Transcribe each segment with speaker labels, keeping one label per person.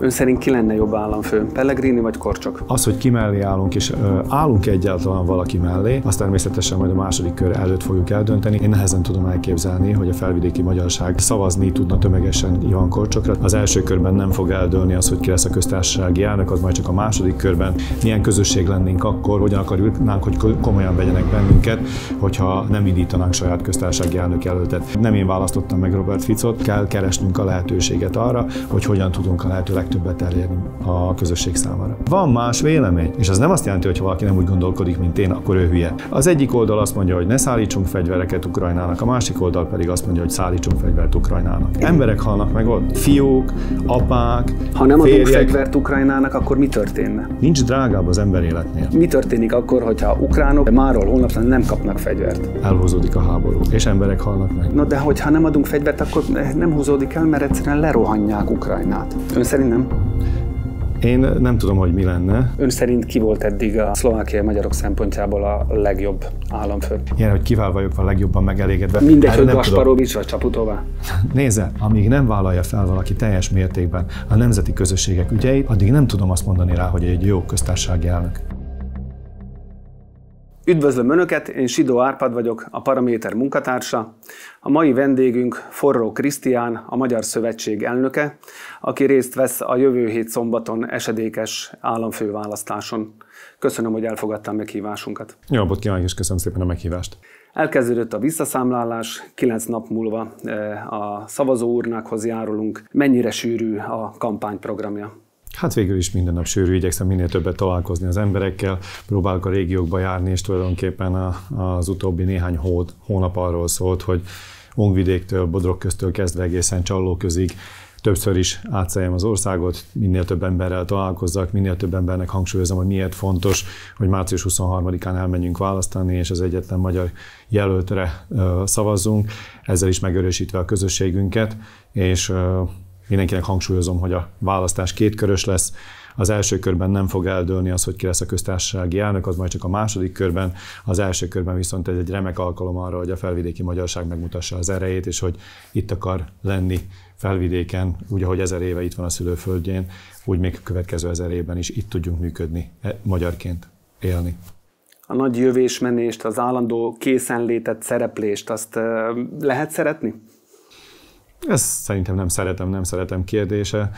Speaker 1: Ön szerint ki lenne jobb államfő? Pellegrini vagy Korcsok?
Speaker 2: Az, hogy ki mellé állunk, és ö, állunk egyáltalán valaki mellé, azt természetesen majd a második kör előtt fogjuk eldönteni. Én nehezen tudom elképzelni, hogy a felvidéki magyarság szavazni tudna tömegesen Ivan Korcsokra. Az első körben nem fog eldőlni az, hogy ki lesz a köztársasági elnök, az majd csak a második körben. Milyen közösség lennénk akkor, hogyan akarjuk, hogy komolyan vegyenek bennünket, hogyha nem indítanánk saját köztársasági elnök jelöltet. Nem én választottam meg Robert Ficot, kell keresnünk a lehetőséget arra, hogy hogyan tudunk a lehető legtöbbet elérni a közösség számára. Van más vélemény, és ez nem azt jelenti, hogy ha valaki nem úgy gondolkodik, mint én, akkor ő hülye. Az egyik oldal azt mondja, hogy ne szállítsunk fegyvereket Ukrajnának, a másik oldal pedig azt mondja, hogy szállítsunk fegyvert Ukrajnának. Emberek halnak meg ott, fiúk, apák, Ha nem férjek. adunk fegyvert
Speaker 1: Ukrajnának, akkor mi történne?
Speaker 2: Nincs drágább az ember életnél.
Speaker 1: Mi történik akkor, hogyha ukránok máról holnap nem kapnak fegyvert?
Speaker 2: Elhúzódik a háború, és emberek halnak meg.
Speaker 1: Na de hogyha nem adunk fegyvert, akkor nem húzódik el, mert egyszerűen lerohanják Ukrajnát. Ön szerint nem? Én nem tudom, hogy mi lenne. Ön szerint ki volt eddig a szlovákiai magyarok szempontjából a legjobb államfő?
Speaker 2: Igen, hogy kivel vagyok a legjobban megelégedve. Mindegy, hát hogy Gasparovics
Speaker 1: vagy Csaputová.
Speaker 2: Nézze, amíg nem vállalja fel valaki teljes mértékben a nemzeti közösségek ügyeit, addig nem tudom azt mondani rá, hogy egy jó köztársasági elnök.
Speaker 1: Üdvözlöm Önöket, én Sidó Árpád vagyok, a Paraméter munkatársa. A mai vendégünk Forró Krisztián, a Magyar Szövetség elnöke, aki részt vesz a jövő hét szombaton esedékes államfőválasztáson. Köszönöm, hogy a meghívásunkat.
Speaker 2: Jó napot kívánok, és köszönöm szépen a meghívást.
Speaker 1: Elkezdődött a visszaszámlálás, kilenc nap múlva eh, a szavazóurnákhoz járulunk. Mennyire sűrű a kampányprogramja?
Speaker 2: Hát végül is minden nap sűrű, igyekszem minél többet találkozni az emberekkel, próbálok a régiókba járni, és tulajdonképpen a, az utóbbi néhány hó, hónap arról szólt, hogy Ongvidéktől, köztől kezdve egészen Csallóközig többször is átszeljem az országot, minél több emberrel találkozzak, minél több embernek hangsúlyozom, hogy miért fontos, hogy március 23-án elmenjünk választani, és az egyetlen magyar jelöltre szavazzunk, ezzel is megerősítve a közösségünket, és mindenkinek hangsúlyozom, hogy a választás kétkörös lesz. Az első körben nem fog eldőlni az, hogy ki lesz a köztársasági elnök, az majd csak a második körben. Az első körben viszont ez egy remek alkalom arra, hogy a felvidéki magyarság megmutassa az erejét, és hogy itt akar lenni felvidéken, úgy, ahogy ezer éve itt van a szülőföldjén, úgy még a következő ezer évben is itt tudjunk működni, e, magyarként élni
Speaker 1: a nagy jövésmenést, az állandó készenlétet, szereplést, azt lehet szeretni?
Speaker 2: Ez szerintem nem szeretem, nem szeretem kérdése.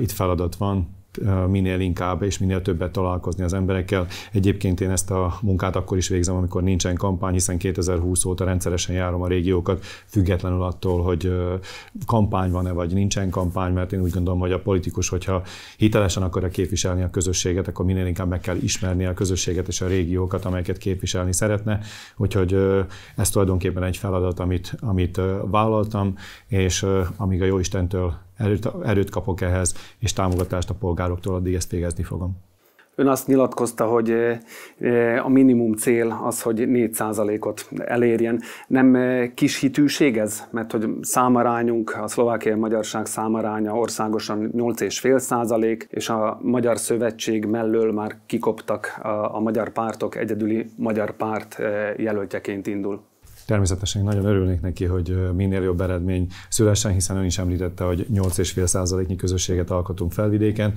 Speaker 2: Itt feladat van, Eh, minél inkább és minél többet találkozni az emberekkel. Egyébként én ezt a munkát akkor is végzem, amikor nincsen kampány, hiszen 2020 óta rendszeresen járom a régiókat, függetlenül attól, hogy eh, kampány van-e vagy nincsen kampány, mert én úgy gondolom, hogy a politikus, hogyha hitelesen akarja képviselni a közösséget, akkor minél inkább meg kell ismerni a közösséget és a régiókat, amelyeket képviselni szeretne. Úgyhogy eh, ez tulajdonképpen egy feladat, amit, amit vállaltam, és amíg a Istentől erőt, erőt kapok ehhez, és támogatást a polgároktól, addig ezt végezni fogom.
Speaker 1: Ön azt nyilatkozta, hogy eh, eh, a minimum cél az, hogy 4%-ot elérjen. Nem eh, kis hitűség ez? Mert hogy számarányunk, a szlovákiai magyarság számaránya országosan 8,5%, és a Magyar Szövetség mellől már kikoptak a, a magyar pártok, egyedüli magyar párt jelöltjeként indul.
Speaker 2: Természetesen nagyon örülnék neki, hogy minél jobb eredmény szülessen, hiszen ön is említette, hogy 8,5%-nyi közösséget alkotunk felvidéken.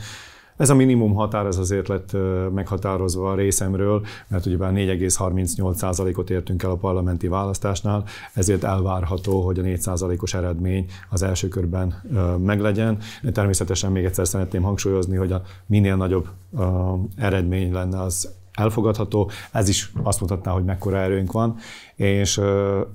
Speaker 2: Ez a minimum határ, ez azért lett meghatározva a részemről, mert ugyebár 4,38%-ot értünk el a parlamenti választásnál, ezért elvárható, hogy a 4%-os eredmény az első körben meglegyen. De természetesen még egyszer szeretném hangsúlyozni, hogy a minél nagyobb eredmény lenne az elfogadható, ez is azt mutatná, hogy mekkora erőnk van, és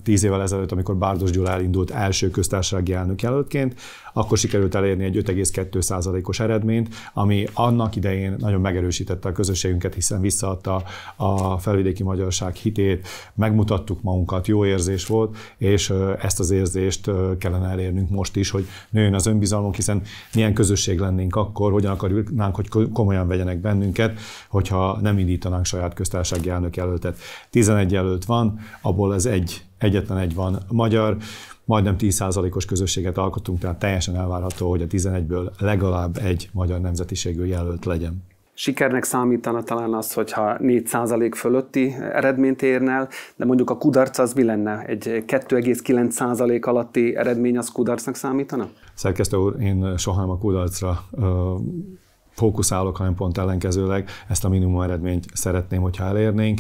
Speaker 2: tíz évvel ezelőtt, amikor Bárdos Gyula elindult első köztársasági elnök jelöltként, akkor sikerült elérni egy 5,2%-os eredményt, ami annak idején nagyon megerősítette a közösségünket, hiszen visszaadta a felvidéki magyarság hitét, megmutattuk magunkat, jó érzés volt, és ezt az érzést kellene elérnünk most is, hogy nőjön az önbizalmunk, hiszen milyen közösség lennénk akkor, hogyan akarnánk, hogy komolyan vegyenek bennünket, hogyha nem indítanánk saját köztársasági elnök jelöltet. 11 jelölt van, abból az egy, egyetlen egy van magyar, majdnem 10%-os közösséget alkotunk, tehát teljesen elvárható, hogy a 11-ből legalább egy magyar nemzetiségű jelölt legyen.
Speaker 1: Sikernek számítana talán az, hogyha 4% fölötti eredményt érne el, de mondjuk a kudarc az mi lenne? Egy 2,9% alatti eredmény az kudarcnak számítana?
Speaker 2: Szerkesztő úr, én soha nem a kudarcra ö- fókuszálok, hanem pont ellenkezőleg ezt a minimum eredményt szeretném, hogyha elérnénk.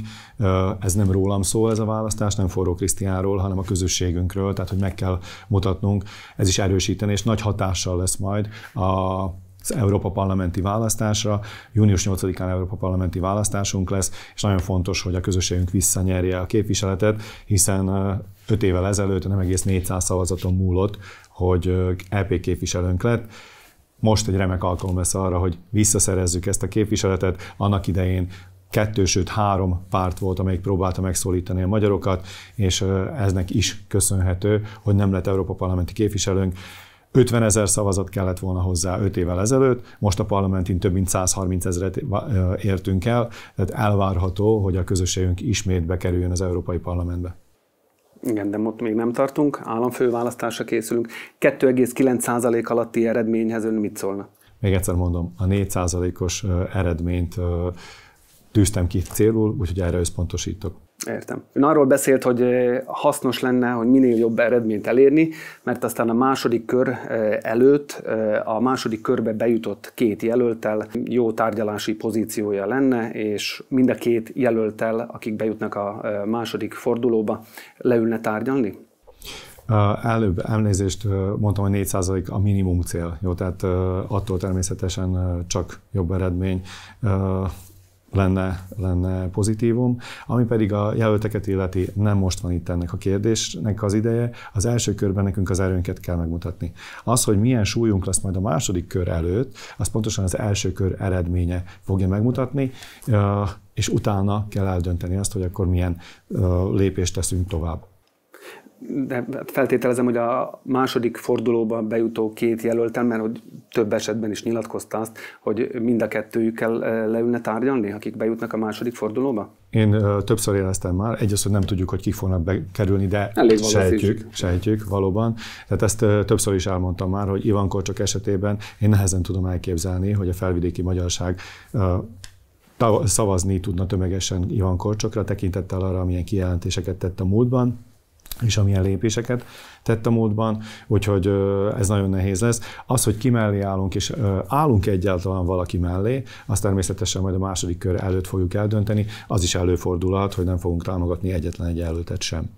Speaker 2: Ez nem rólam szól ez a választás, nem Forró Krisztiáról, hanem a közösségünkről, tehát hogy meg kell mutatnunk, ez is erősíteni, és nagy hatással lesz majd a az Európa Parlamenti választásra. Június 8-án Európa Parlamenti választásunk lesz, és nagyon fontos, hogy a közösségünk visszanyerje a képviseletet, hiszen 5 évvel ezelőtt nem egész 400 szavazaton múlott, hogy EP képviselőnk lett most egy remek alkalom lesz arra, hogy visszaszerezzük ezt a képviseletet. Annak idején kettő, sőt három párt volt, amelyik próbálta megszólítani a magyarokat, és eznek is köszönhető, hogy nem lett Európa parlamenti képviselőnk. 50 ezer szavazat kellett volna hozzá 5 évvel ezelőtt, most a parlamentin több mint 130 ezeret értünk el, tehát elvárható, hogy a közösségünk ismét bekerüljön az Európai Parlamentbe.
Speaker 1: Igen, de ott még nem tartunk. Államfőválasztásra készülünk. 2,9% alatti eredményhez ön mit szólna?
Speaker 2: Még egyszer mondom, a 4%-os eredményt tűztem ki célul, úgyhogy erre összpontosítok.
Speaker 1: Értem. Ön arról beszélt, hogy eh, hasznos lenne, hogy minél jobb eredményt elérni, mert aztán a második kör eh, előtt eh, a második körbe bejutott két jelöltel jó tárgyalási pozíciója lenne, és mind a két jelöltel, akik bejutnak a második fordulóba, leülne tárgyalni?
Speaker 2: Előbb elnézést mondtam, hogy 4% a minimum cél. Jó, tehát attól természetesen csak jobb eredmény lenne, lenne pozitívum. Ami pedig a jelölteket illeti, nem most van itt ennek a kérdésnek az ideje, az első körben nekünk az erőnket kell megmutatni. Az, hogy milyen súlyunk lesz majd a második kör előtt, az pontosan az első kör eredménye fogja megmutatni, és utána kell eldönteni azt, hogy akkor milyen lépést teszünk tovább
Speaker 1: de feltételezem, hogy a második fordulóba bejutó két jelöltem, mert hogy több esetben is nyilatkozta azt, hogy mind a kettőjükkel eh, leülne tárgyalni, akik bejutnak a második fordulóba?
Speaker 2: Én ö, eh, többször éreztem már, egyrészt, hogy nem tudjuk, hogy ki fognak bekerülni, de Elég sejtjük, sejtjük valóban. Tehát ezt ö, eh, többször is elmondtam már, hogy Ivan Korcsok esetében én nehezen tudom elképzelni, hogy a felvidéki magyarság ö, szavazni tudna tömegesen Ivan Korcsokra, tekintettel arra, milyen kijelentéseket tett a múltban és amilyen lépéseket tett a módban, úgyhogy ez nagyon nehéz lesz. Az, hogy ki mellé állunk, és állunk egyáltalán valaki mellé, azt természetesen majd a második kör előtt fogjuk eldönteni, az is előfordulhat, hogy nem fogunk támogatni egyetlen egy előtet sem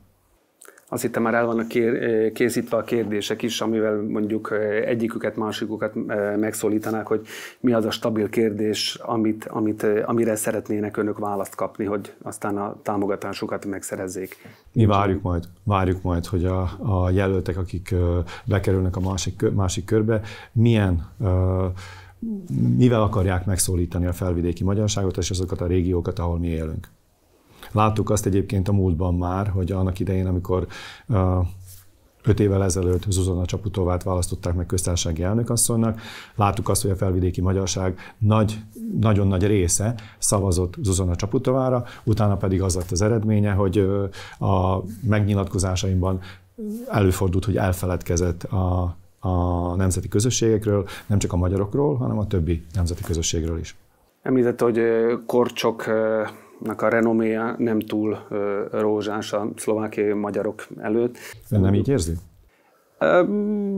Speaker 1: azt hittem már el vannak kér, készítve a kérdések is, amivel mondjuk egyiküket, másikukat megszólítanák, hogy mi az a stabil kérdés, amit, amit, amire szeretnének önök választ kapni, hogy aztán a támogatásukat megszerezzék.
Speaker 2: Mi várjuk majd, várjuk majd, hogy a, a jelöltek, akik bekerülnek a másik, másik körbe, milyen mivel akarják megszólítani a felvidéki magyarságot és azokat a régiókat, ahol mi élünk. Láttuk azt egyébként a múltban már, hogy annak idején, amikor öt évvel ezelőtt Zuzana Csaputovát választották meg köztársasági elnökasszonynak. Láttuk azt, hogy a felvidéki magyarság nagy, nagyon nagy része szavazott Zuzana Csaputovára, utána pedig az lett az eredménye, hogy a megnyilatkozásaimban előfordult, hogy elfeledkezett a, a nemzeti közösségekről, nem csak a magyarokról, hanem a többi nemzeti közösségről is.
Speaker 1: Említette, hogy korcsok a renoméja nem túl rózsás a szlovákiai magyarok előtt. Ön nem így érzi?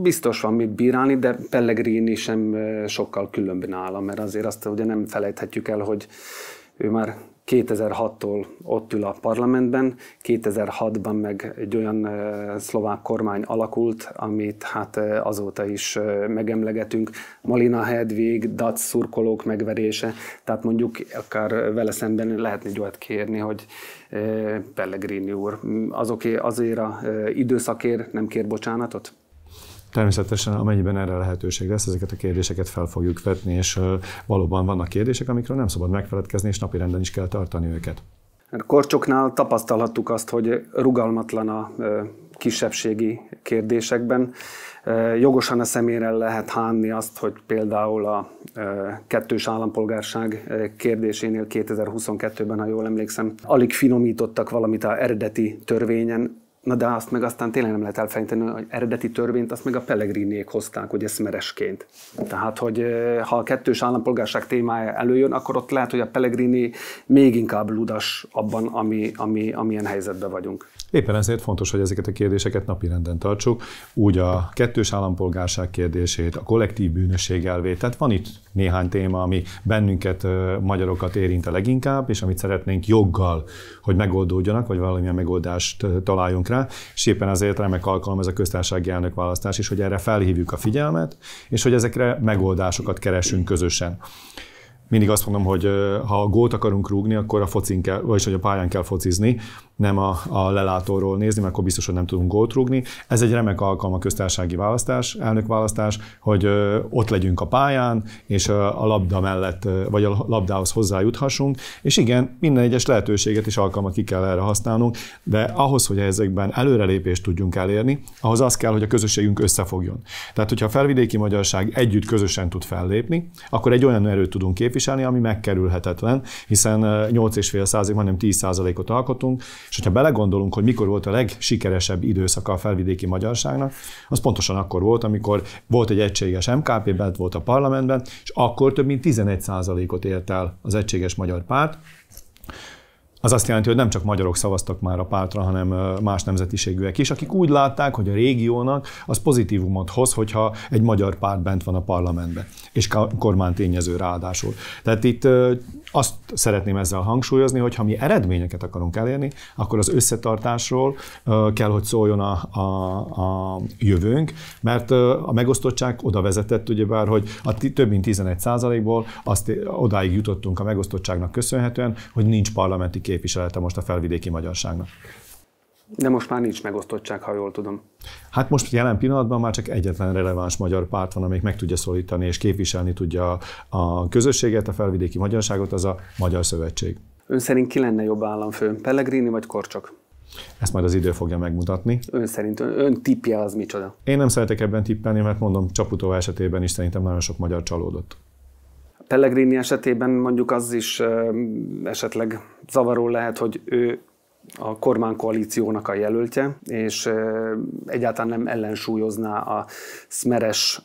Speaker 1: Biztos van mit bírálni, de Pellegrini sem sokkal különb nála, mert azért azt ugye nem felejthetjük el, hogy ő már 2006-tól ott ül a parlamentben, 2006-ban meg egy olyan szlovák kormány alakult, amit hát azóta is megemlegetünk. Malina Hedvig, Dac szurkolók megverése, tehát mondjuk akár vele szemben lehetne gyógyat kérni, hogy Pellegrini úr azoké, azért a időszakért nem kér bocsánatot?
Speaker 2: Természetesen, amennyiben erre lehetőség lesz, ezeket a kérdéseket fel fogjuk vetni, és valóban vannak kérdések, amikről nem szabad megfeledkezni, és napirenden is kell tartani őket.
Speaker 1: Korcsoknál tapasztalhattuk azt, hogy rugalmatlan a kisebbségi kérdésekben. Jogosan a szemére lehet hánni azt, hogy például a kettős állampolgárság kérdésénél 2022-ben, ha jól emlékszem, alig finomítottak valamit a eredeti törvényen, Na de azt meg aztán tényleg nem lehet elfelejteni, hogy eredeti törvényt azt meg a Pellegriniék hozták, hogy szmeresként. Tehát, hogy ha a kettős állampolgárság témája előjön, akkor ott lehet, hogy a Pellegrini még inkább ludas abban, ami, ami, amilyen helyzetben vagyunk.
Speaker 2: Éppen ezért fontos, hogy ezeket a kérdéseket napirenden tartsuk, úgy a kettős állampolgárság kérdését, a kollektív bűnösség elvét. Tehát van itt néhány téma, ami bennünket, magyarokat érint a leginkább, és amit szeretnénk joggal, hogy megoldódjanak, vagy valamilyen megoldást találjunk rá. És éppen ezért remek alkalom ez a köztársasági elnök választás is, hogy erre felhívjuk a figyelmet, és hogy ezekre megoldásokat keresünk közösen mindig azt mondom, hogy ha a gólt akarunk rúgni, akkor a focin kell, vagyis hogy a pályán kell focizni, nem a, a lelátóról nézni, mert akkor biztos, hogy nem tudunk gólt rúgni. Ez egy remek alkalma a köztársasági választás, elnökválasztás, hogy ott legyünk a pályán, és a labda mellett, vagy a labdához hozzájuthassunk, és igen, minden egyes lehetőséget és alkalmat ki kell erre használnunk, de ahhoz, hogy ezekben előrelépést tudjunk elérni, ahhoz az kell, hogy a közösségünk összefogjon. Tehát, hogyha a felvidéki magyarság együtt közösen tud fellépni, akkor egy olyan erőt tudunk képviselni, ami megkerülhetetlen, hiszen 8,5 százalék, majdnem 10 százalékot alkotunk, és hogyha belegondolunk, hogy mikor volt a legsikeresebb időszaka a felvidéki magyarságnak, az pontosan akkor volt, amikor volt egy egységes MKP, bent volt a parlamentben, és akkor több mint 11%-ot ért el az egységes magyar párt, az azt jelenti, hogy nem csak magyarok szavaztak már a pártra, hanem más nemzetiségűek is, akik úgy látták, hogy a régiónak az pozitívumot hoz, hogyha egy magyar párt bent van a parlamentben, és kormánytényező ráadásul. Tehát itt azt szeretném ezzel hangsúlyozni, hogy ha mi eredményeket akarunk elérni, akkor az összetartásról kell, hogy szóljon a, a, a jövőnk, mert a megosztottság oda vezetett, ugyebár, hogy a több mint 11 ból azt odáig jutottunk a megosztottságnak köszönhetően, hogy nincs parlamenti képviselete most a felvidéki magyarságnak.
Speaker 1: De most már nincs megosztottság, ha jól tudom.
Speaker 2: Hát most jelen pillanatban már csak egyetlen releváns magyar párt van, amelyik meg tudja szólítani és képviselni tudja a közösséget, a felvidéki magyarságot, az a Magyar Szövetség.
Speaker 1: Ön szerint ki lenne jobb államfő, Pellegrini vagy Korcsok?
Speaker 2: Ezt majd az idő fogja megmutatni.
Speaker 1: Ön szerint, ön, ön tippje az micsoda?
Speaker 2: Én nem szeretek ebben tippelni, mert mondom, Csaputó esetében is szerintem nagyon sok magyar csalódott.
Speaker 1: Pellegrini esetében mondjuk az is ö, esetleg zavaró lehet, hogy ő a kormánykoalíciónak a jelöltje, és egyáltalán nem ellensúlyozná a szmeres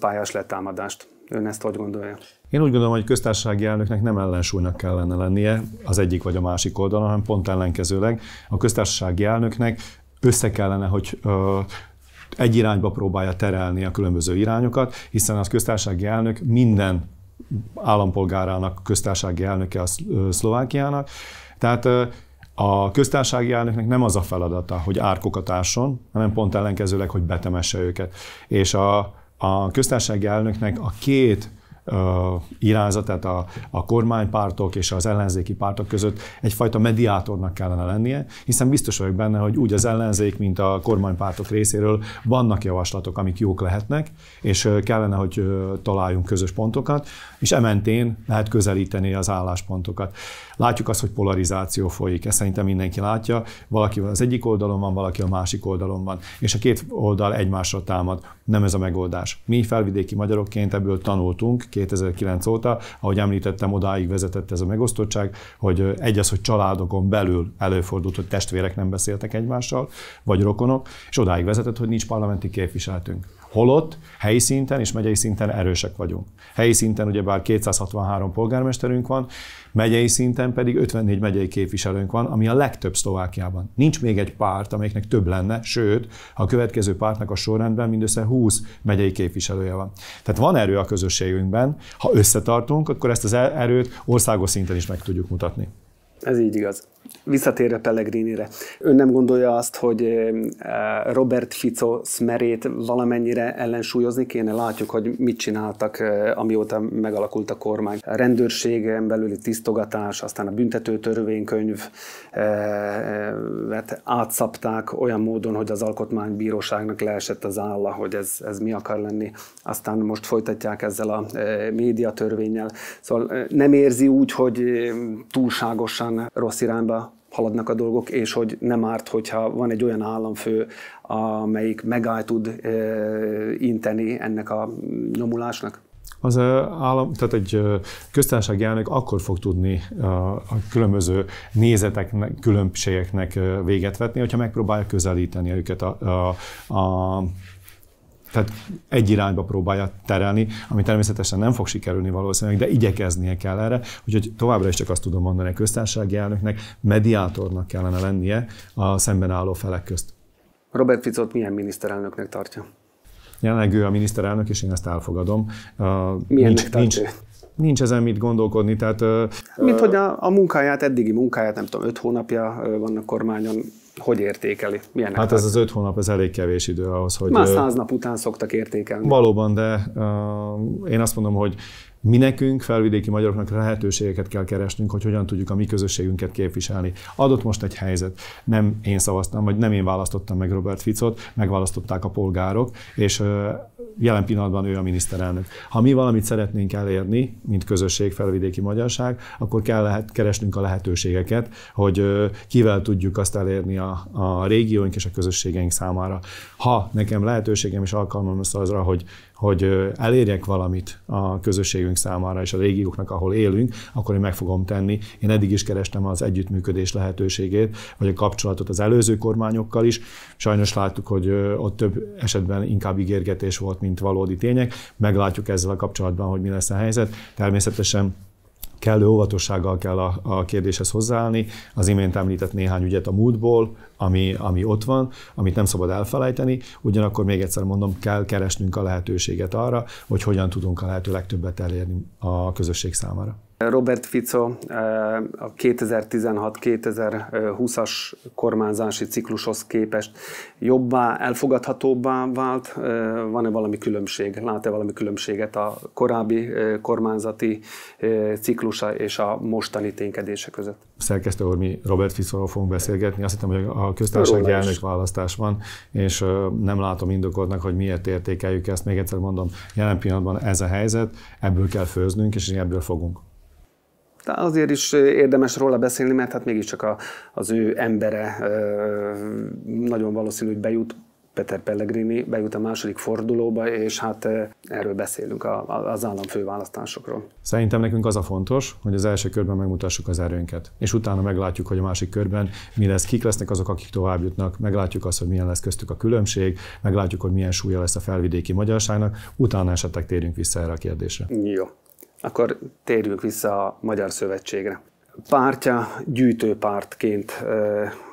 Speaker 1: pályás letámadást. Ön ezt hogy gondolja?
Speaker 2: Én úgy gondolom, hogy köztársasági elnöknek nem ellensúlynak kellene lennie az egyik vagy a másik oldalon, hanem pont ellenkezőleg a köztársasági elnöknek össze kellene, hogy ö, egy irányba próbálja terelni a különböző irányokat, hiszen az köztársasági elnök minden állampolgárának, köztársasági elnöke a Szlovákiának. Tehát a köztársasági elnöknek nem az a feladata, hogy árkokat ásson, hanem pont ellenkezőleg, hogy betemesse őket. És a, a köztársasági elnöknek a két irányzatát a, a kormánypártok és az ellenzéki pártok között egyfajta mediátornak kellene lennie, hiszen biztos vagyok benne, hogy úgy az ellenzék, mint a kormánypártok részéről vannak javaslatok, amik jók lehetnek, és kellene, hogy találjunk közös pontokat, és ementén lehet közelíteni az álláspontokat. Látjuk azt, hogy polarizáció folyik, ezt szerintem mindenki látja, valaki az egyik oldalon van, valaki a másik oldalon van, és a két oldal egymásra támad. Nem ez a megoldás. Mi felvidéki magyarokként ebből tanultunk 2009 óta, ahogy említettem, odáig vezetett ez a megosztottság, hogy egy az, hogy családokon belül előfordult, hogy testvérek nem beszéltek egymással, vagy rokonok, és odáig vezetett, hogy nincs parlamenti képviseletünk. Holott helyi szinten és megyei szinten erősek vagyunk. Helyi szinten ugyebár 263 polgármesterünk van, megyei szinten pedig 54 megyei képviselőnk van, ami a legtöbb Szlovákiában. Nincs még egy párt, amelyiknek több lenne, sőt, a következő pártnak a sorrendben mindössze 20 megyei képviselője van. Tehát van erő a közösségünkben, ha összetartunk, akkor ezt az erőt országos szinten is meg tudjuk mutatni.
Speaker 1: Ez így igaz. Visszatérve Pellegrinire. Ön nem gondolja azt, hogy Robert Fico szmerét valamennyire ellensúlyozni kéne? Látjuk, hogy mit csináltak, amióta megalakult a kormány. A rendőrségen belüli tisztogatás, aztán a büntető vet hát átszapták olyan módon, hogy az alkotmánybíróságnak leesett az álla, hogy ez, ez mi akar lenni. Aztán most folytatják ezzel a médiatörvényel. Szóval nem érzi úgy, hogy túlságosan biztosan rossz irányba haladnak a dolgok, és hogy nem árt, hogyha van egy olyan államfő, amelyik megáll tud eh, inteni ennek a nyomulásnak?
Speaker 2: az eh, állam, tehát egy eh, köztársasági elnök akkor fog tudni a különböző nézeteknek, különbségeknek véget vetni, hogyha megpróbálja közelíteni őket a, a, a tehát egy irányba próbálja terelni, ami természetesen nem fog sikerülni valószínűleg, de igyekeznie kell erre. Úgyhogy továbbra is csak azt tudom mondani, a köztársasági elnöknek mediátornak kellene lennie a szemben álló felek közt.
Speaker 1: Robert Ficot milyen miniszterelnöknek tartja?
Speaker 2: Jelenleg ő a miniszterelnök, és én ezt elfogadom. Milyen nincs, nincs, nincs ezen mit gondolkodni. Tehát, Mint hogy
Speaker 1: a, a munkáját, eddigi munkáját, nem tudom, öt hónapja van a kormányon, hogy értékeli? Milyenek hát ez az
Speaker 2: öt hónap, ez elég kevés idő ahhoz, hogy... Már száz nap
Speaker 1: után szoktak értékelni. Valóban,
Speaker 2: de uh, én azt mondom, hogy mi nekünk, felvidéki magyaroknak lehetőségeket kell keresnünk, hogy hogyan tudjuk a mi közösségünket képviselni. Adott most egy helyzet, nem én szavaztam, vagy nem én választottam meg Robert Ficot, megválasztották a polgárok, és jelen pillanatban ő a miniszterelnök. Ha mi valamit szeretnénk elérni, mint közösség, felvidéki magyarság, akkor kell lehet keresnünk a lehetőségeket, hogy kivel tudjuk azt elérni a, a régióink és a közösségeink számára. Ha nekem lehetőségem és alkalmam lesz arra, hogy hogy elérjek valamit a közösségünk számára és a régióknak, ahol élünk, akkor én meg fogom tenni. Én eddig is kerestem az együttműködés lehetőségét, vagy a kapcsolatot az előző kormányokkal is. Sajnos láttuk, hogy ott több esetben inkább ígérgetés volt, mint valódi tények. Meglátjuk ezzel a kapcsolatban, hogy mi lesz a helyzet. Természetesen kellő óvatossággal kell a, a kérdéshez hozzáállni. Az imént említett néhány ügyet a múltból, ami, ami ott van, amit nem szabad elfelejteni. Ugyanakkor még egyszer mondom, kell keresnünk a lehetőséget arra, hogy hogyan tudunk a lehető legtöbbet elérni a közösség számára.
Speaker 1: Robert Fico eh, a 2016-2020-as kormányzási ciklushoz képest jobbá, elfogadhatóbbá vált? Eh, van-e valami különbség? Lát-e valami különbséget a korábbi eh, kormányzati ciklusa és a mostani ténykedése között?
Speaker 2: Szerkesztő úr, mi Robert Ficóról fogunk beszélgetni. Azt hittem, hogy a köztársasági elnök választás van, és nem látom indokoltnak, hogy miért értékeljük ezt. Még egyszer mondom, jelen pillanatban ez a helyzet, ebből kell főznünk, és ebből fogunk
Speaker 1: de azért is érdemes róla beszélni, mert hát mégiscsak a, az ő embere nagyon valószínű, hogy bejut Peter Pellegrini bejut a második fordulóba, és hát erről beszélünk az államfőválasztásokról.
Speaker 2: Szerintem nekünk az a fontos, hogy az első körben megmutassuk az erőnket, és utána meglátjuk, hogy a másik körben mi lesz, kik lesznek azok, akik tovább jutnak, meglátjuk azt, hogy milyen lesz köztük a különbség, meglátjuk, hogy milyen súlya lesz a felvidéki magyarságnak, utána esetleg térünk vissza erre a kérdésre. Jó,
Speaker 1: akkor térjünk vissza a Magyar Szövetségre. Pártja gyűjtőpártként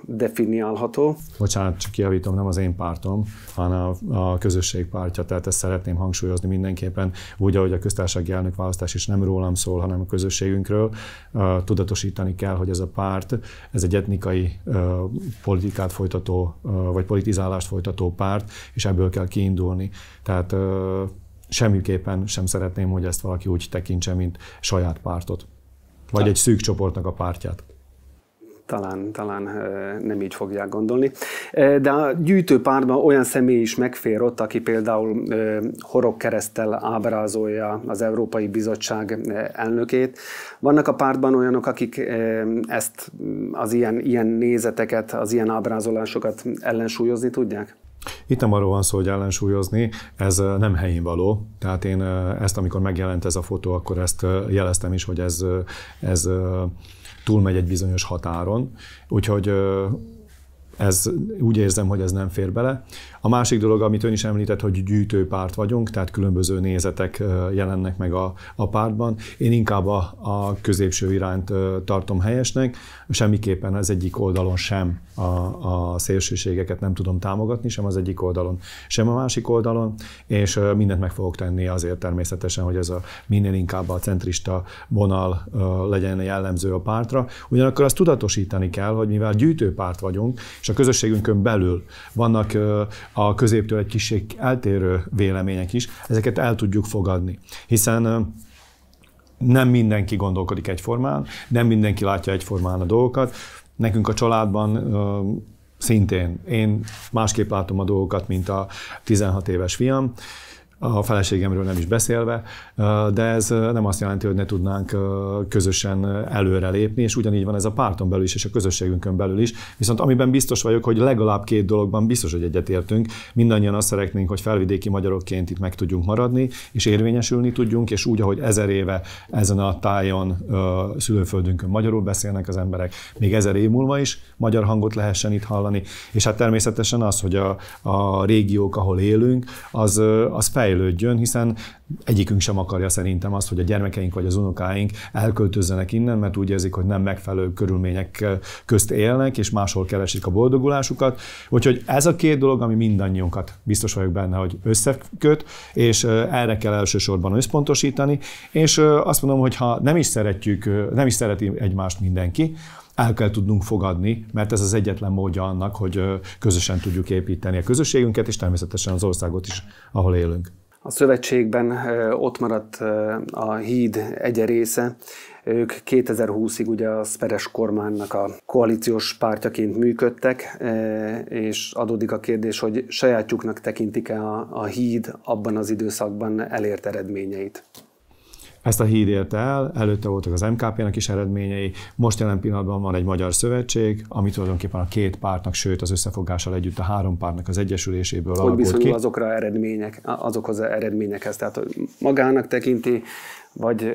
Speaker 1: definiálható.
Speaker 2: Bocsánat, csak kiavítom, nem az én pártom, hanem a, a közösség pártja, tehát ezt szeretném hangsúlyozni mindenképpen, úgy, ahogy a köztársasági elnökválasztás is nem rólam szól, hanem a közösségünkről. Tudatosítani kell, hogy ez a párt, ez egy etnikai politikát folytató, vagy politizálást folytató párt, és ebből kell kiindulni. Tehát semmiképpen sem szeretném, hogy ezt valaki úgy tekintse, mint saját pártot. Vagy egy szűk csoportnak a pártját
Speaker 1: talán, talán nem így fogják gondolni. De a gyűjtőpárban olyan személy is megfér ott, aki például keresztel ábrázolja az Európai Bizottság elnökét. Vannak a pártban olyanok, akik ezt az ilyen, ilyen nézeteket, az ilyen ábrázolásokat ellensúlyozni tudják?
Speaker 2: Itt nem arról van szó, hogy ellensúlyozni, ez nem helyén való. Tehát én ezt, amikor megjelent ez a fotó, akkor ezt jeleztem is, hogy ez, ez túlmegy egy bizonyos határon. Úgyhogy ez, úgy érzem, hogy ez nem fér bele. A másik dolog, amit ön is említett, hogy gyűjtőpárt vagyunk, tehát különböző nézetek jelennek meg a, a pártban. Én inkább a, a középső irányt tartom helyesnek, semmiképpen az egyik oldalon sem a, a szélsőségeket nem tudom támogatni, sem az egyik oldalon, sem a másik oldalon, és mindent meg fogok tenni azért természetesen, hogy ez a minél inkább a centrista vonal legyen jellemző a pártra. Ugyanakkor azt tudatosítani kell, hogy mivel gyűjtőpárt vagyunk, és a közösségünkön belül vannak a középtől egy kicsit eltérő vélemények is, ezeket el tudjuk fogadni. Hiszen nem mindenki gondolkodik egyformán, nem mindenki látja egyformán a dolgokat. Nekünk a családban szintén én másképp látom a dolgokat, mint a 16 éves fiam a feleségemről nem is beszélve, de ez nem azt jelenti, hogy ne tudnánk közösen előrelépni, és ugyanígy van ez a párton belül is, és a közösségünkön belül is. Viszont amiben biztos vagyok, hogy legalább két dologban biztos, hogy egyetértünk. Mindannyian azt szeretnénk, hogy felvidéki magyarokként itt meg tudjunk maradni, és érvényesülni tudjunk, és úgy, ahogy ezer éve ezen a tájon, szülőföldünkön magyarul beszélnek az emberek, még ezer év múlva is magyar hangot lehessen itt hallani. És hát természetesen az, hogy a, a régiók, ahol élünk, az, az fejlődik fejlődjön, hiszen egyikünk sem akarja szerintem azt, hogy a gyermekeink vagy az unokáink elköltözzenek innen, mert úgy érzik, hogy nem megfelelő körülmények közt élnek, és máshol keresik a boldogulásukat. Úgyhogy ez a két dolog, ami mindannyiunkat biztos vagyok benne, hogy összeköt, és erre kell elsősorban összpontosítani, és azt mondom, hogy ha nem is szeretjük, nem is szereti egymást mindenki, el kell tudnunk fogadni, mert ez az egyetlen módja annak, hogy közösen tudjuk építeni a közösségünket, és természetesen az országot is, ahol élünk.
Speaker 1: A szövetségben ott maradt a híd egy része. Ők 2020-ig ugye a Szperes kormánynak a koalíciós pártjaként működtek, és adódik a kérdés, hogy sajátjuknak tekintik-e a, a híd abban az időszakban elért eredményeit.
Speaker 2: Ezt a híd érte el, előtte voltak az MKP-nek is eredményei, most jelen pillanatban van egy magyar szövetség, ami tulajdonképpen a két pártnak, sőt az összefogással együtt a három pártnak az egyesüléséből Hogy alakult ki. azokra
Speaker 1: eredmények, azokhoz eredményekhez? Tehát magának tekinti vagy,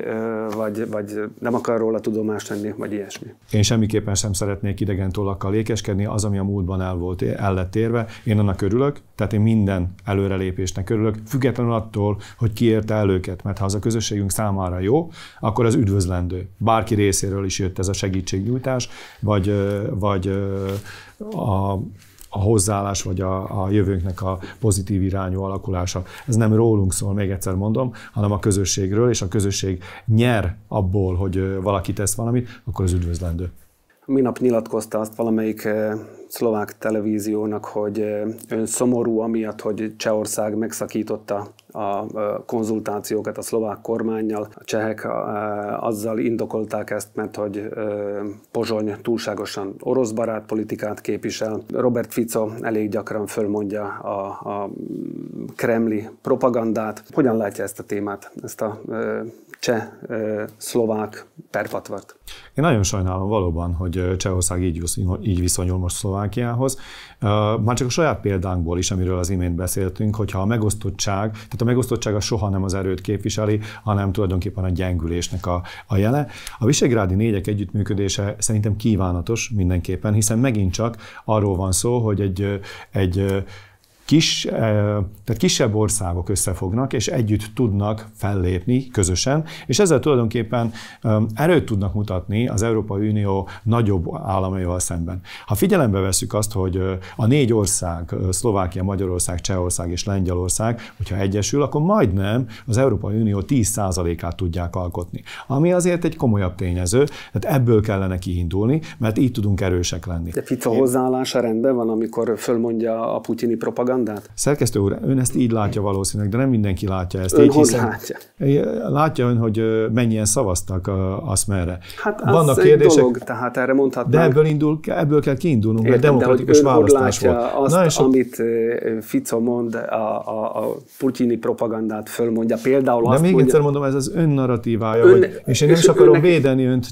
Speaker 1: vagy, vagy nem akar róla tudomást tenni, vagy ilyesmi.
Speaker 2: Én semmiképpen sem szeretnék idegen tollakkal lékeskedni, az, ami a múltban el, volt, el lett érve, én annak örülök, tehát én minden előrelépésnek örülök, függetlenül attól, hogy ki érte el őket, mert ha az a közösségünk számára jó, akkor az üdvözlendő. Bárki részéről is jött ez a segítségnyújtás, vagy, vagy a a hozzáállás, vagy a, a jövőnknek a pozitív irányú alakulása. Ez nem rólunk szól, még egyszer mondom, hanem a közösségről, és a közösség nyer abból, hogy valaki tesz valamit, akkor az üdvözlendő
Speaker 1: minap nyilatkozta azt valamelyik eh, szlovák televíziónak, hogy eh, ön szomorú amiatt, hogy Csehország megszakította a eh, konzultációkat a szlovák kormányjal. A csehek azzal indokolták ezt, mert hogy Pozsony túlságosan orosz barát politikát képvisel. Robert Fico elég gyakran fölmondja a, a kremli propagandát. Hogyan látja ezt a témát, ezt a cseh-szlovák perpatvart.
Speaker 2: Én nagyon sajnálom valóban, hogy Csehország így, viszonyul, így viszonyul most Szlovákiához. Már csak a saját példánkból is, amiről az imént beszéltünk, hogyha a megosztottság, tehát a megosztottság az soha nem az erőt képviseli, hanem tulajdonképpen a gyengülésnek a, a jele. A visegrádi négyek együttműködése szerintem kívánatos mindenképpen, hiszen megint csak arról van szó, hogy egy, egy kis, eh, tehát kisebb országok összefognak, és együtt tudnak fellépni közösen, és ezzel tulajdonképpen eh, erőt tudnak mutatni az Európai Unió nagyobb államaival szemben. Ha figyelembe veszük azt, hogy eh, a négy ország, Szlovákia, Magyarország, Csehország és Lengyelország, hogyha egyesül, akkor majdnem az Európai Unió 10%-át tudják alkotni, ami azért egy komolyabb tényező, tehát ebből kellene kiindulni, mert így tudunk erősek lenni.
Speaker 1: De Fico Én... hozzáállása rendben van, amikor fölmondja a putyini propaganda propagandát?
Speaker 2: Szerkesztő úr, ön ezt így látja valószínűleg, de nem mindenki látja ezt. Ön így, hogy hiszen... látja? Látja ön, hogy mennyien szavaztak azt merre.
Speaker 1: Hát az Vannak egy kérdések, dolog, tehát erre mondhatnánk. De ebből, indul, ebből kell
Speaker 2: kiindulnunk, mert demokratikus de, választás látja volt. Azt, Na, és
Speaker 1: amit Fico mond, a, a, a putyini propagandát fölmondja. Például de azt még mondja, egyszer
Speaker 2: mondom, ez az ön narratívája, ön, hogy, és én nem is akarom önnek... védeni önt,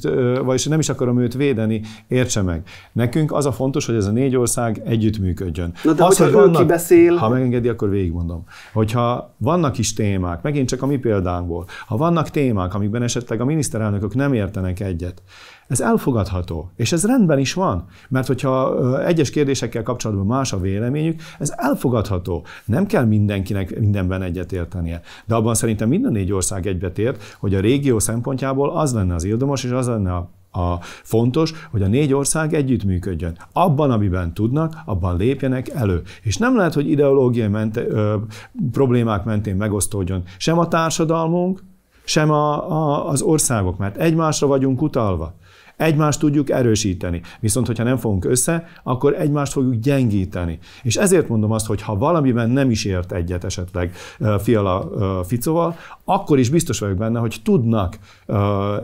Speaker 2: vagyis nem is akarom őt védeni, értse meg. Nekünk az a fontos, hogy ez a négy ország együttműködjön. Na de az, hogy, hogy vannak beszél. Ha megengedi, akkor végigmondom. Hogyha vannak is témák, megint csak a mi példánkból, ha vannak témák, amikben esetleg a miniszterelnökök nem értenek egyet, ez elfogadható, és ez rendben is van, mert hogyha egyes kérdésekkel kapcsolatban más a véleményük, ez elfogadható. Nem kell mindenkinek mindenben egyet értenie. De abban szerintem minden négy ország egybetért, hogy a régió szempontjából az lenne az ildomos, és az lenne a a fontos, hogy a négy ország együttműködjön. Abban, amiben tudnak, abban lépjenek elő. És nem lehet, hogy ideológiai mente, ö, problémák mentén megosztódjon sem a társadalmunk, sem a, a, az országok, mert egymásra vagyunk utalva. Egymást tudjuk erősíteni. Viszont, hogyha nem fogunk össze, akkor egymást fogjuk gyengíteni. És ezért mondom azt, hogy ha valamiben nem is ért egyet esetleg Fiala Ficoval, akkor is biztos vagyok benne, hogy tudnak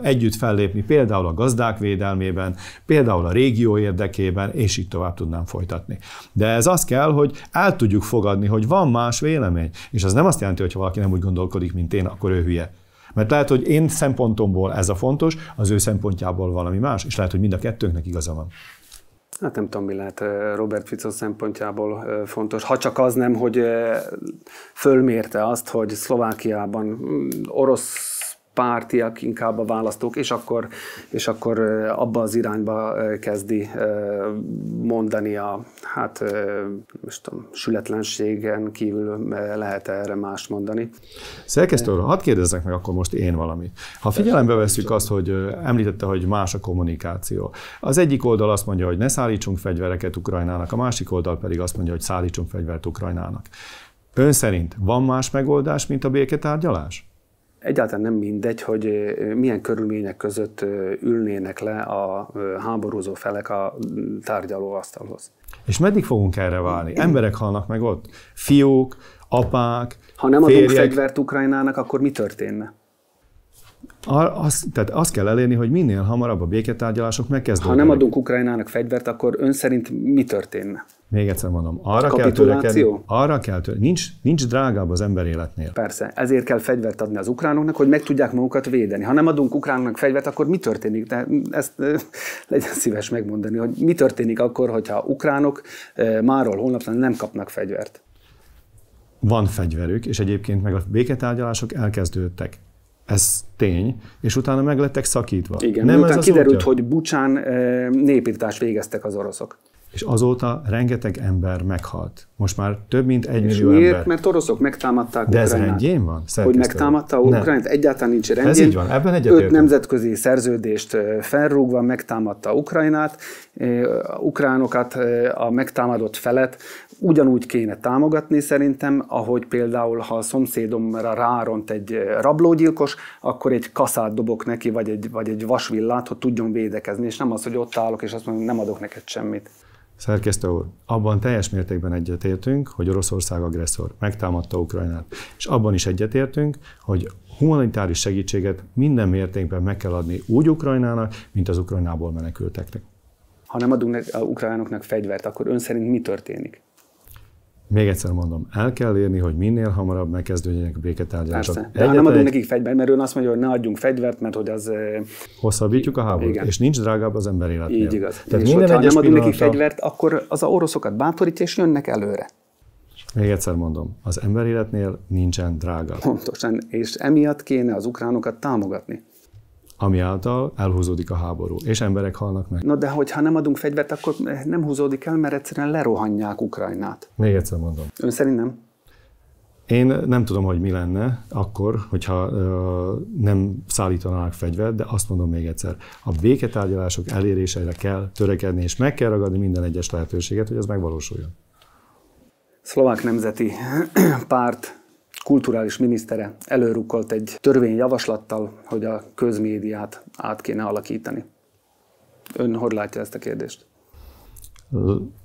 Speaker 2: együtt fellépni például a gazdák védelmében, például a régió érdekében, és így tovább tudnám folytatni. De ez az kell, hogy el tudjuk fogadni, hogy van más vélemény. És az nem azt jelenti, hogy ha valaki nem úgy gondolkodik, mint én, akkor ő hülye. Mert lehet, hogy én szempontomból ez a fontos, az ő szempontjából valami más, és lehet, hogy mind a kettőnknek igaza van.
Speaker 1: Hát nem tudom, mi lehet Robert Fico szempontjából fontos. Ha csak az nem, hogy fölmérte azt, hogy Szlovákiában orosz pártiak inkább a választók, és akkor, és akkor abba az irányba kezdi mondani a, hát most tudom, sületlenségen kívül lehet -e erre más mondani.
Speaker 2: Szerkesztő úr, hadd kérdezzek meg akkor most én valamit. Ha figyelembe veszük azt, hogy említette, hogy más a kommunikáció. Az egyik oldal azt mondja, hogy ne szállítsunk fegyvereket Ukrajnának, a másik oldal pedig azt mondja, hogy szállítsunk fegyvert Ukrajnának. Ön szerint van más megoldás, mint a béketárgyalás?
Speaker 1: egyáltalán nem mindegy, hogy milyen körülmények között ülnének le a háborúzó felek a tárgyalóasztalhoz.
Speaker 2: És meddig fogunk erre válni? Emberek halnak meg ott? Fiúk, apák, Ha nem férjek. adunk fegyvert
Speaker 1: Ukrajnának, akkor mi történne?
Speaker 2: A, az, tehát azt kell elérni, hogy minél hamarabb a béketárgyalások megkezdődnek. Ha nem
Speaker 1: adunk Ukrajnának fegyvert, akkor ön szerint mi történne?
Speaker 2: Még egyszer mondom, arra kell törekedni, arra kell törekedni. Nincs, nincs drágább az ember életnél.
Speaker 1: Persze, ezért kell fegyvert adni az ukránoknak, hogy meg tudják magukat védeni. Ha nem adunk ukránoknak fegyvert, akkor mi történik? De ezt legyen szíves megmondani, hogy mi történik akkor, hogyha ukránok máról holnap nem kapnak fegyvert?
Speaker 2: Van fegyverük, és egyébként meg a béketárgyalások elkezdődtek. Ez tény, és utána meg lettek szakítva. Igen, nem ez kiderült, útja?
Speaker 1: hogy Bucsán eh, népírtást végeztek az oroszok
Speaker 2: és azóta rengeteg ember meghalt. Most már több mint egy és millió miért? ember. Mert
Speaker 1: oroszok megtámadták De ez Ukrajnát. rendjén van? Hogy megtámadta Ukrajnát, egyáltalán nincs rendjén. Ez így van, ebben egyetértünk. Öt nemzetközi szerződést felrúgva megtámadta Ukrajnát, ukránokat, a megtámadott felet ugyanúgy kéne támogatni szerintem, ahogy például, ha a szomszédomra ráront egy rablógyilkos, akkor egy kaszát dobok neki, vagy egy, vagy egy vasvillát, hogy tudjon védekezni, és nem az, hogy ott állok, és azt mondom, nem adok neked semmit.
Speaker 2: Szerkesztő úr, abban teljes mértékben egyetértünk, hogy Oroszország agresszor, megtámadta Ukrajnát, és abban is egyetértünk, hogy humanitáris segítséget minden mértékben meg kell adni úgy Ukrajnának, mint az Ukrajnából menekülteknek.
Speaker 1: Ha nem adunk a ukránoknak fegyvert, akkor ön szerint mi történik?
Speaker 2: Még egyszer mondom, el kell érni, hogy minél hamarabb megkezdődjenek a béketárgyalások. Persze, de nem adunk nekik
Speaker 1: fegyvert, mert ő azt mondja, hogy ne adjunk fegyvert, mert hogy az...
Speaker 2: Hosszabbítjuk a háborút, igen. és nincs drágább az ember életnél. Így igaz. Tehát és minden egyes nem adunk pillanata... nekik fegyvert,
Speaker 1: akkor az a oroszokat bátorítja, és jönnek előre.
Speaker 2: Még egyszer mondom, az ember életnél nincsen drága.
Speaker 1: Pontosan, és emiatt kéne az ukránokat támogatni
Speaker 2: ami által elhúzódik a háború, és emberek halnak meg.
Speaker 1: Na de hogyha nem adunk fegyvert, akkor nem húzódik el, mert egyszerűen lerohanják Ukrajnát.
Speaker 2: Még egyszer mondom.
Speaker 1: Ön szerint nem?
Speaker 2: Én nem tudom, hogy mi lenne akkor, hogyha ö, nem szállítanának fegyvert, de azt mondom még egyszer, a béketárgyalások elérésére kell törekedni, és meg kell ragadni minden egyes lehetőséget, hogy ez megvalósuljon.
Speaker 1: Szlovák Nemzeti Párt kulturális minisztere előrukkolt egy törvényjavaslattal, hogy a közmédiát át kéne alakítani. Ön hogy látja ezt a kérdést?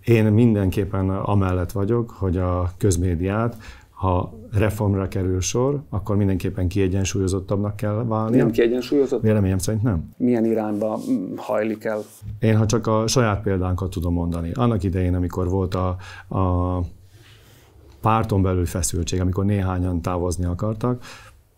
Speaker 2: Én mindenképpen amellett vagyok, hogy a közmédiát, ha reformra kerül sor, akkor mindenképpen kiegyensúlyozottabbnak kell válni. Nem kiegyensúlyozott? Véleményem szerint nem.
Speaker 1: Milyen irányba hajlik el?
Speaker 2: Én ha csak a saját példánkat tudom mondani. Annak idején, amikor volt a, a párton belül feszültség, amikor néhányan távozni akartak,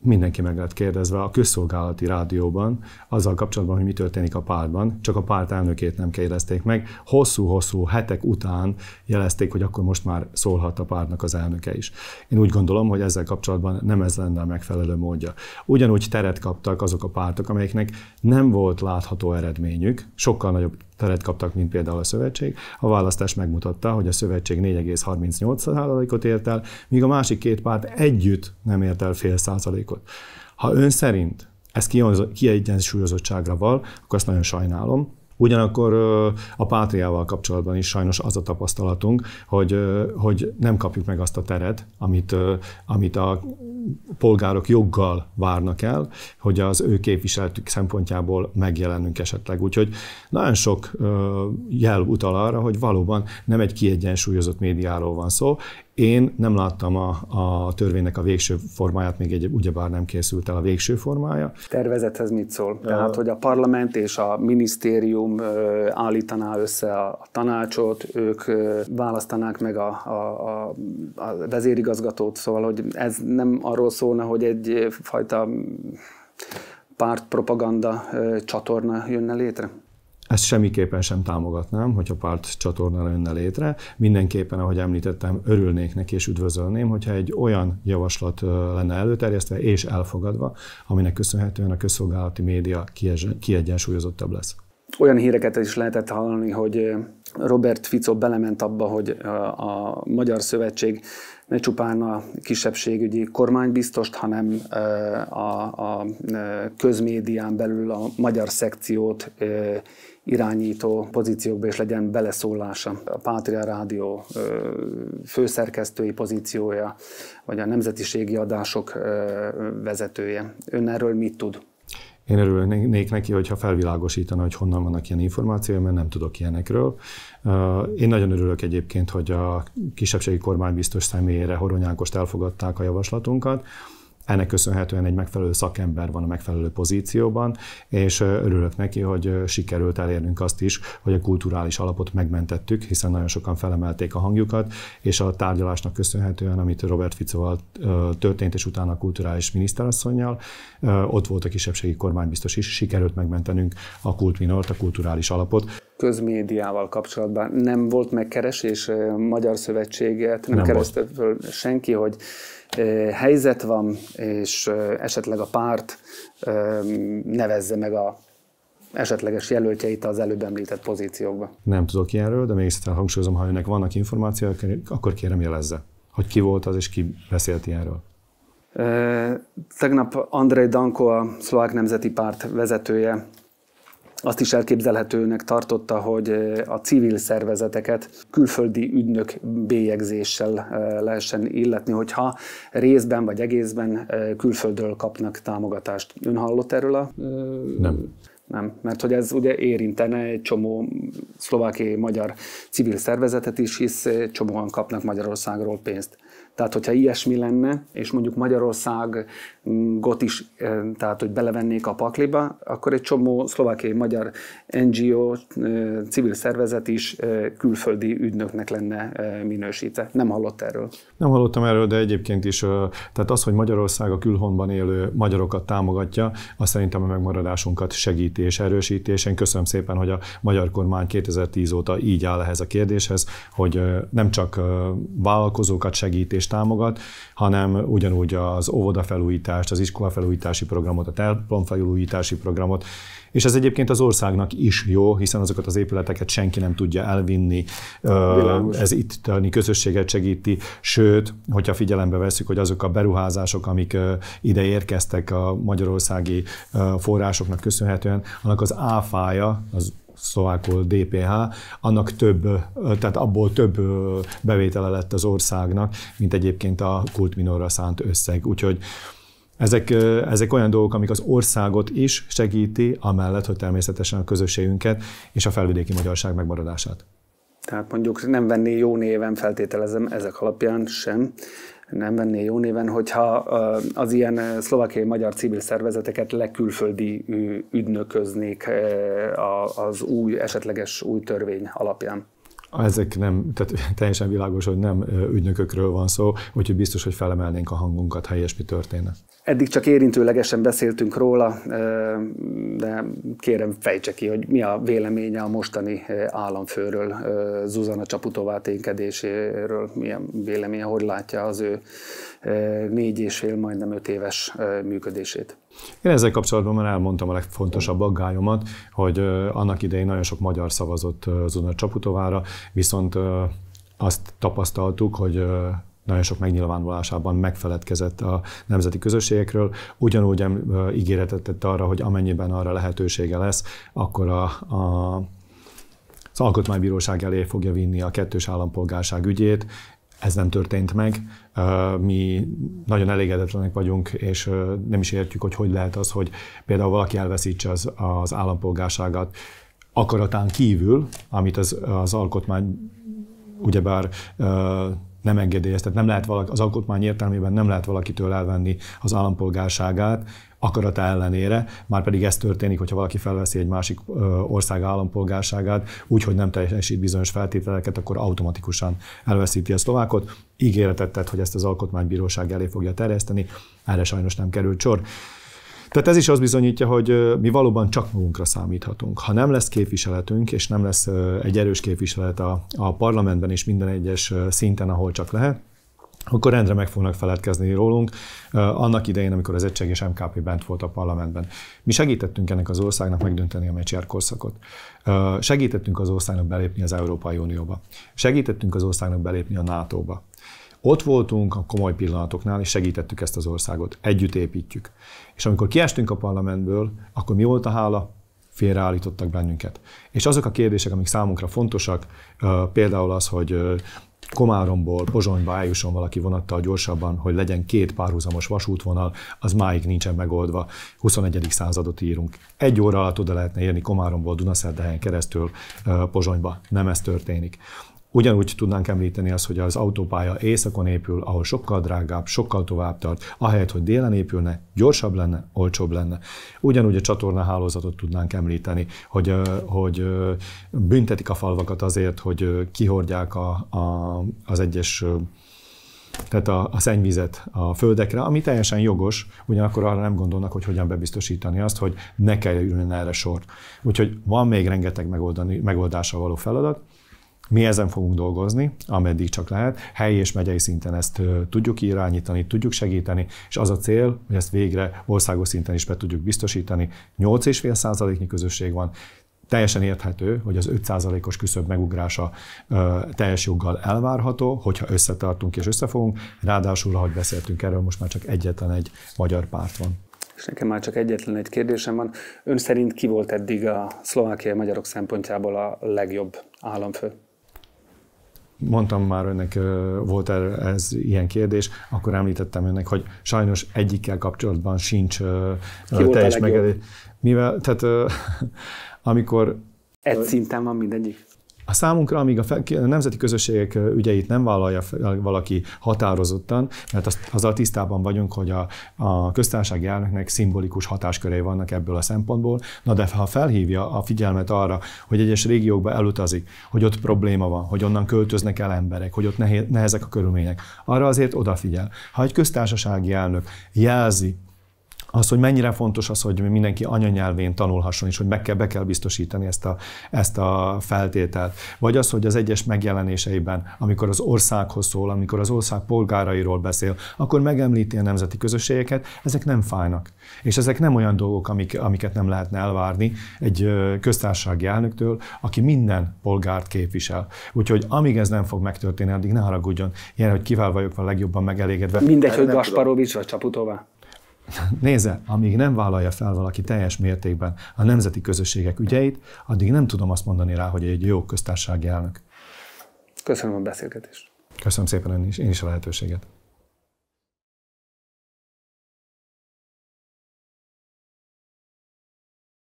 Speaker 2: mindenki meg lett kérdezve a közszolgálati rádióban, azzal kapcsolatban, hogy mi történik a pártban, csak a párt elnökét nem kérdezték meg. Hosszú-hosszú hetek után jelezték, hogy akkor most már szólhat a pártnak az elnöke is. Én úgy gondolom, hogy ezzel kapcsolatban nem ez lenne a megfelelő módja. Ugyanúgy teret kaptak azok a pártok, amelyeknek nem volt látható eredményük, sokkal nagyobb teret kaptak, mint például a szövetség. A választás megmutatta, hogy a szövetség 4,38%-ot ért el, míg a másik két párt együtt nem ért el fél százalékot. Ha ön szerint ez kiegyensúlyozottságra val, akkor azt nagyon sajnálom, Ugyanakkor a pátriával kapcsolatban is sajnos az a tapasztalatunk, hogy, hogy nem kapjuk meg azt a teret, amit, amit a polgárok joggal várnak el, hogy az ő képviseltük szempontjából megjelenünk esetleg. Úgyhogy nagyon sok jel utal arra, hogy valóban nem egy kiegyensúlyozott médiáról van szó, én nem láttam a, a törvénynek a végső formáját, még egy, ugyebár nem készült el a végső formája.
Speaker 1: Tervezethez mit szól? Tehát, hogy a parlament és a minisztérium állítaná össze a tanácsot, ők választanák meg a, a, a, a vezérigazgatót, szóval, hogy ez nem arról szólna, hogy egyfajta pártpropaganda csatorna jönne létre?
Speaker 2: Ezt semmiképpen sem támogatnám, hogy a párt csatorna lenne létre. Mindenképpen, ahogy említettem, örülnék neki és üdvözölném, hogyha egy olyan javaslat lenne előterjesztve és elfogadva, aminek köszönhetően a közszolgálati média kiegyensúlyozottabb lesz.
Speaker 1: Olyan híreket is lehetett hallani, hogy Robert Fico belement abba, hogy a Magyar Szövetség ne csupán a kisebbségügyi kormánybiztost, hanem a, a közmédián belül a magyar szekciót irányító pozíciókba is legyen beleszólása. A Pátria Rádió főszerkesztői pozíciója, vagy a nemzetiségi adások vezetője. Ön erről mit tud?
Speaker 2: Én örülnék neki, hogyha felvilágosítana, hogy honnan vannak ilyen információi, mert nem tudok ilyenekről. Én nagyon örülök egyébként, hogy a kisebbségi kormánybiztos személyére Horony Ákost elfogadták a javaslatunkat. Ennek köszönhetően egy megfelelő szakember van a megfelelő pozícióban, és örülök neki, hogy sikerült elérnünk azt is, hogy a kulturális alapot megmentettük, hiszen nagyon sokan felemelték a hangjukat, és a tárgyalásnak köszönhetően, amit Robert Ficoval történt, és utána a kulturális miniszterasszonynal, ott volt a kisebbségi kormánybiztos is, sikerült megmentenünk a kultminort, a kulturális alapot
Speaker 1: közmédiával kapcsolatban nem volt megkeresés Magyar Szövetséget, nem, nem föl senki, hogy helyzet van, és esetleg a párt nevezze meg a esetleges jelöltjeit az előbb említett pozíciókba.
Speaker 2: Nem tudok ilyenről, de még egyszer hangsúlyozom, ha önnek vannak információk, akkor kérem jelezze, hogy ki volt az és ki beszélt ilyenről.
Speaker 1: Tegnap Andrei Danko, a szlovák nemzeti párt vezetője azt is elképzelhetőnek tartotta, hogy a civil szervezeteket külföldi ügynök bélyegzéssel lehessen illetni, hogyha részben vagy egészben külföldről kapnak támogatást. Ön hallott erről a... Nem. Nem, mert hogy ez ugye érintene egy csomó szlovákiai magyar civil szervezetet is, hisz csomóan kapnak Magyarországról pénzt. Tehát, hogyha ilyesmi lenne, és mondjuk Magyarországot mm, is, tehát, hogy belevennék a pakliba, akkor egy csomó szlovákiai magyar NGO, civil szervezet is külföldi ügynöknek lenne minősítve. Nem hallott erről.
Speaker 2: Nem hallottam erről, de egyébként is, tehát az, hogy Magyarország a külhonban élő magyarokat támogatja, az szerintem a megmaradásunkat segíti és erősíti, és én köszönöm szépen, hogy a magyar kormány 2010 óta így áll ehhez a kérdéshez, hogy nem csak vállalkozókat segít, fejlesztést támogat, hanem ugyanúgy az óvoda felújítást, az iskolafelújítási programot, a felújítási programot, és ez egyébként az országnak is jó, hiszen azokat az épületeket senki nem tudja elvinni, Bilágos. ez itteni közösséget segíti, sőt, hogyha figyelembe veszük, hogy azok a beruházások, amik ide érkeztek a magyarországi forrásoknak köszönhetően, annak az áfája, az szlovákul DPH, annak több, tehát abból több bevétele lett az országnak, mint egyébként a kultminorra szánt összeg. Úgyhogy ezek, ezek olyan dolgok, amik az országot is segíti, amellett, hogy természetesen a közösségünket és a felvidéki magyarság megmaradását.
Speaker 1: Tehát mondjuk nem venni jó néven, feltételezem ezek alapján sem, nem venné jó néven, hogyha az ilyen szlovákiai magyar civil szervezeteket lekülföldi ügynököznék az új, esetleges új törvény alapján.
Speaker 2: Ezek nem, tehát teljesen világos, hogy nem ügynökökről van szó, úgyhogy biztos, hogy felemelnénk a hangunkat, ha ilyesmi történne.
Speaker 1: Eddig csak érintőlegesen beszéltünk róla, de kérem fejtse ki, hogy mi a véleménye a mostani államfőről, Zuzana Csaputová ténykedéséről, milyen véleménye, hogy látja az ő négy és fél, majdnem öt éves működését.
Speaker 2: Én ezzel kapcsolatban már elmondtam a legfontosabb aggályomat, hogy annak idején nagyon sok magyar szavazott Zuna Csaputovára, viszont azt tapasztaltuk, hogy nagyon sok megnyilvánulásában megfeledkezett a nemzeti közösségekről, ugyanúgy ígéretet tett arra, hogy amennyiben arra lehetősége lesz, akkor a, a az Alkotmánybíróság elé fogja vinni a kettős állampolgárság ügyét, ez nem történt meg. Mi nagyon elégedetlenek vagyunk, és nem is értjük, hogy hogy lehet az, hogy például valaki elveszítse az, az állampolgárságát akaratán kívül, amit az, az alkotmány ugyebár nem Tehát nem lehet valaki, az alkotmány értelmében nem lehet valakitől elvenni az állampolgárságát, akarata ellenére, már pedig ez történik, hogyha valaki felveszi egy másik ország állampolgárságát, úgyhogy nem teljesít bizonyos feltételeket, akkor automatikusan elveszíti a szlovákot. Ígéretet tett, hogy ezt az alkotmánybíróság elé fogja terjeszteni, erre sajnos nem került sor. Tehát ez is azt bizonyítja, hogy mi valóban csak magunkra számíthatunk. Ha nem lesz képviseletünk, és nem lesz egy erős képviselet a, a parlamentben és minden egyes szinten, ahol csak lehet, akkor rendre meg fognak feledkezni rólunk, annak idején, amikor az egység és MKP bent volt a parlamentben. Mi segítettünk ennek az országnak megdönteni a meccsjár korszakot. Segítettünk az országnak belépni az Európai Unióba. Segítettünk az országnak belépni a NATO-ba. Ott voltunk a komoly pillanatoknál, és segítettük ezt az országot. Együtt építjük. És amikor kiestünk a parlamentből, akkor mi volt a hála? félreállítottak bennünket. És azok a kérdések, amik számunkra fontosak, például az, hogy Komáromból Pozsonyba eljusson valaki vonattal gyorsabban, hogy legyen két párhuzamos vasútvonal, az máig nincsen megoldva. 21. századot írunk. Egy óra alatt oda lehetne érni Komáromból Dunaszerdahelyen keresztül Pozsonyba. Nem ez történik. Ugyanúgy tudnánk említeni azt, hogy az autópálya északon épül, ahol sokkal drágább, sokkal tovább tart, ahelyett, hogy délen épülne, gyorsabb lenne, olcsóbb lenne. Ugyanúgy a csatornahálózatot tudnánk említeni, hogy, hogy büntetik a falvakat azért, hogy kihordják a, a, az egyes tehát a, a szennyvizet a földekre, ami teljesen jogos, ugyanakkor arra nem gondolnak, hogy hogyan bebiztosítani azt, hogy ne kerüljön erre sor. Úgyhogy van még rengeteg megoldani, megoldása való feladat, mi ezen fogunk dolgozni, ameddig csak lehet. Helyi és megyei szinten ezt tudjuk irányítani, tudjuk segíteni, és az a cél, hogy ezt végre országos szinten is be tudjuk biztosítani. 8,5%-nyi közösség van, teljesen érthető, hogy az 5%-os küszöb megugrása ö, teljes joggal elvárható, hogyha összetartunk és összefogunk. Ráadásul, ahogy beszéltünk erről, most már csak egyetlen egy magyar párt van.
Speaker 1: És nekem már csak egyetlen egy kérdésem van. Ön szerint ki volt eddig a szlovákiai magyarok szempontjából a legjobb államfő?
Speaker 2: mondtam már önnek, volt ez ilyen kérdés, akkor említettem önnek, hogy sajnos egyikkel kapcsolatban sincs Ki teljes megedés. Mivel, tehát amikor...
Speaker 1: Egy szinten van mindegyik?
Speaker 2: A számunkra, amíg a nemzeti közösségek ügyeit nem vállalja valaki határozottan, mert azt, azzal tisztában vagyunk, hogy a, a köztársasági elnöknek szimbolikus hatáskörei vannak ebből a szempontból, na de ha felhívja a figyelmet arra, hogy egyes régiókba elutazik, hogy ott probléma van, hogy onnan költöznek el emberek, hogy ott nehezek a körülmények, arra azért odafigyel. Ha egy köztársasági elnök jelzi az, hogy mennyire fontos az, hogy mindenki anyanyelvén tanulhasson, és hogy meg kell, be kell biztosítani ezt a, ezt a feltételt. Vagy az, hogy az egyes megjelenéseiben, amikor az országhoz szól, amikor az ország polgárairól beszél, akkor megemlíti a nemzeti közösségeket, ezek nem fájnak. És ezek nem olyan dolgok, amik, amiket nem lehetne elvárni egy köztársasági elnöktől, aki minden polgárt képvisel. Úgyhogy amíg ez nem fog megtörténni, addig ne haragudjon. Ilyen, hogy kivel vagyok van legjobban megelégedve. Mindegy, hogy
Speaker 1: Gasparovics vagy Csaputová.
Speaker 2: Nézze, amíg nem vállalja fel valaki teljes mértékben a nemzeti közösségek ügyeit, addig nem tudom azt mondani rá, hogy egy jó köztársasági elnök.
Speaker 1: Köszönöm a beszélgetést. Köszönöm szépen én is, én is a lehetőséget.